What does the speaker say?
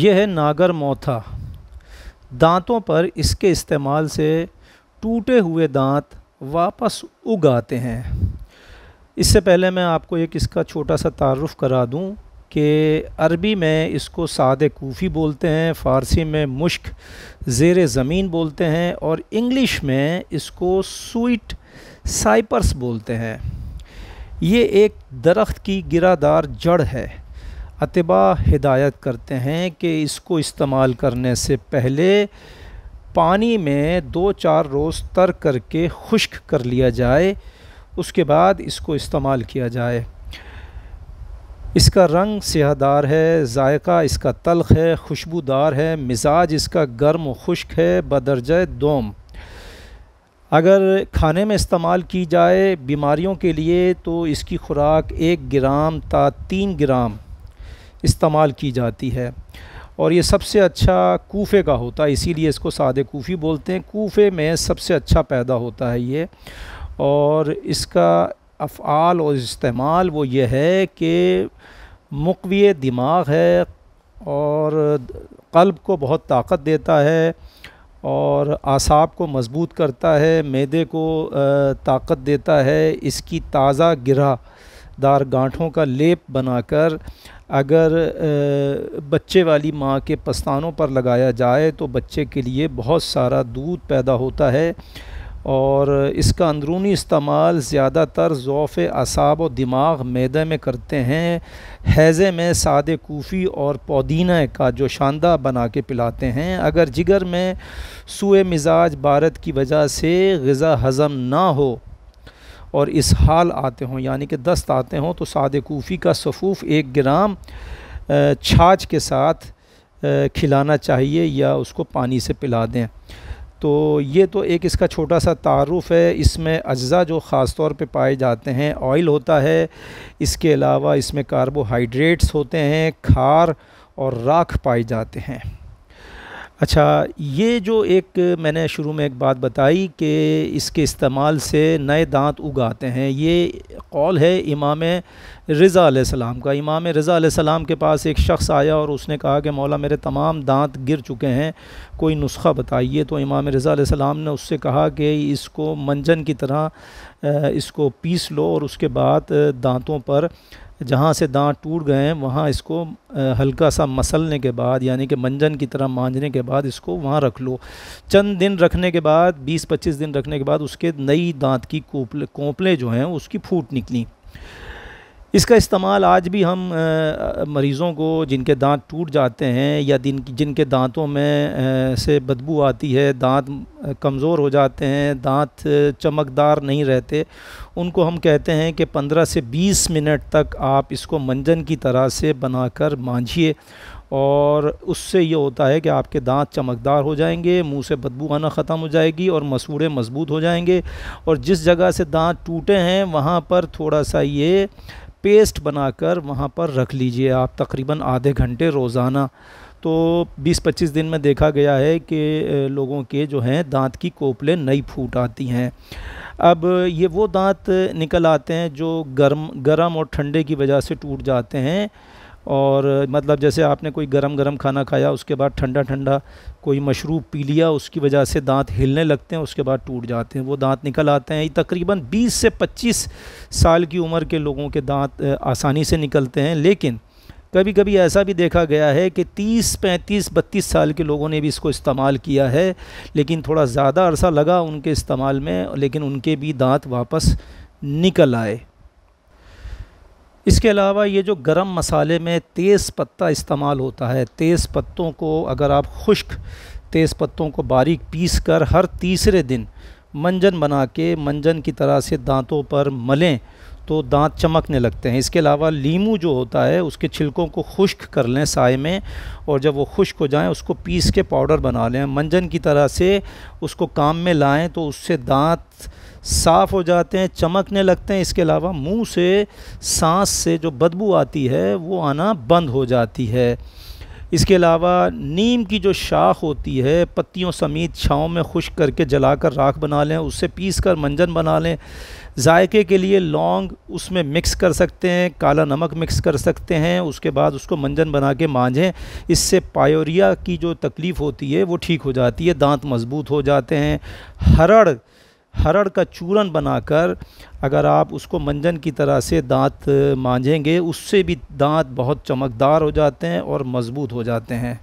यह है नागर मोथा दांतों पर इसके इस्तेमाल से टूटे हुए दांत वापस उगाते हैं इससे पहले मैं आपको एक इसका छोटा सा तारफ़ करा दूं कि अरबी में इसको सादे कोफ़ी बोलते हैं फ़ारसी में मुश्क ज़ेर ज़मीन बोलते हैं और इंग्लिश में इसको स्वीट साइपर्स बोलते हैं ये एक दरख्त की गिरादार जड़ है अतबा हिदायत करते हैं कि इसको इस्तेमाल करने से पहले पानी में दो चार रोज़ तर करके खुश्क कर लिया जाए उसके बाद इसको इस्तेमाल किया जाए इसका रंग सियादार है जायका इसका तलख है खुशबूदार है मिजाज इसका गर्म खुश्क है बदरज दोम अगर खाने में इस्तेमाल की जाए बीमारियों के लिए तो इसकी खुराक एक ग्राम ता तीन ग्राम इस्तेमाल की जाती है और ये सबसे अच्छा कोफे का होता है इसीलिए इसको सादे कोफ़ी बोलते हैं कोफे में सबसे अच्छा पैदा होता है ये और इसका अफ़ाल और इस्तेमाल वो ये है कि मुकवी दिमाग है और कल्ब को बहुत ताकत देता है और आसाब को मजबूत करता है मैदे को ताकत देता है इसकी ताज़ा गिरा दार गांठों का लेप बनाकर अगर बच्चे वाली माँ के पस्तानों पर लगाया जाए तो बच्चे के लिए बहुत सारा दूध पैदा होता है और इसका अंदरूनी इस्तेमाल ज़्यादातर ज़ोफ़ असाब और दिमाग मैदे में करते हैं हैज़े में सादे कोफ़ी और पौदीना का जो शानदार बना के पिलाते हैं अगर जिगर में सूए मिजाज भारत की वजह से गज़ा हज़म ना हो और इस हाल आते हों यानी कि दस्त आते हों तो साद कोफ़ी का सफ़ूफ़ एक ग्राम छाछ के साथ खिलाना चाहिए या उसको पानी से पिला दें तो ये तो एक इसका छोटा सा तारुफ है इसमें अज्जा जो ख़ास तौर पे पाए जाते हैं ऑयल होता है इसके अलावा इसमें कार्बोहाइड्रेट्स होते हैं खार और राख पाए जाते हैं अच्छा ये जो एक मैंने शुरू में एक बात बताई कि इसके इस्तेमाल से नए दांत उगाते हैं ये कौल है इमाम रज़ा सलाम का इमाम रज़ा सलाम के पास एक शख्स आया और उसने कहा कि मौला मेरे तमाम दांत गिर चुके हैं कोई नुस्खा बताइए तो इमाम रज़ा सलाम ने उससे कहा कि इसको मंजन की तरह इसको पीस लो और उसके बाद दांतों पर जहाँ से दांत टूट गए हैं वहाँ इसको हल्का सा मसलने के बाद यानी कि मंजन की तरह मांझने के बाद इसको वहाँ रख लो चंद दिन रखने के बाद 20-25 दिन रखने के बाद उसके नई दांत की कोपले कोपले जो हैं उसकी फूट निकली इसका इस्तेमाल आज भी हम मरीज़ों को जिनके दांत टूट जाते हैं या दिन जिनके दांतों में से बदबू आती है दांत कमज़ोर हो जाते हैं दांत चमकदार नहीं रहते उनको हम कहते हैं कि 15 से 20 मिनट तक आप इसको मंजन की तरह से बनाकर मांझिए और उससे ये होता है कि आपके दांत चमकदार हो जाएंगे मुंह से बदबू आना ख़त्म हो जाएगी और मसूड़े मजबूत हो जाएंगे और जिस जगह से दांत टूटे हैं वहाँ पर थोड़ा सा ये पेस्ट बनाकर वहाँ पर रख लीजिए आप तकरीबन आधे घंटे रोज़ाना तो 20-25 दिन में देखा गया है कि लोगों के जो हैं दांत की कोपलें नई फूट आती हैं अब ये वो दांत निकल आते हैं जो गर्म गर्म और ठंडे की वजह से टूट जाते हैं और मतलब जैसे आपने कोई गरम गरम खाना खाया उसके बाद ठंडा ठंडा कोई मशरूब पी लिया उसकी वजह से दांत हिलने लगते हैं उसके बाद टूट जाते हैं वो दांत निकल आते हैं तकरीबन 20 से 25 साल की उम्र के लोगों के दांत आसानी से निकलते हैं लेकिन कभी कभी ऐसा भी देखा गया है कि 30, 35, 32 साल के लोगों ने भी इसको इस्तेमाल किया है लेकिन थोड़ा ज़्यादा अरसा लगा उनके इस्तेमाल में लेकिन उनके भी दांत वापस निकल आए इसके अलावा ये जो गरम मसाले में तेज़ पत्ता इस्तेमाल होता है तेज़ पत्तों को अगर आप खुश्क तेज़ पत्तों को बारीक पीस कर हर तीसरे दिन मंजन बना के मंजन की तरह से दांतों पर मलें तो दांत चमकने लगते हैं इसके अलावा लीमू जो होता है उसके छिलकों को खुश्क कर लें साय में और जब वो खुश्क हो जाएं उसको पीस के पाउडर बना लें मंजन की तरह से उसको काम में लाएं तो उससे दांत साफ़ हो जाते हैं चमकने लगते हैं इसके अलावा मुंह से सांस से जो बदबू आती है वो आना बंद हो जाती है इसके अलावा नीम की जो शाख होती है पत्तियों समेत छाँव में खुश करके जला कर राख बना लें उससे पीस कर मंजन बना लें जायके के लिए लौंग उसमें मिक्स कर सकते हैं काला नमक मिक्स कर सकते हैं उसके बाद उसको मंजन बना के मांझें इससे पायोरिया की जो तकलीफ़ होती है वो ठीक हो जाती है दांत मज़बूत हो जाते हैं हरड़ हरड़ का चूरन बनाकर अगर आप उसको मंजन की तरह से दांत मांझेंगे उससे भी दांत बहुत चमकदार हो जाते हैं और मज़बूत हो जाते हैं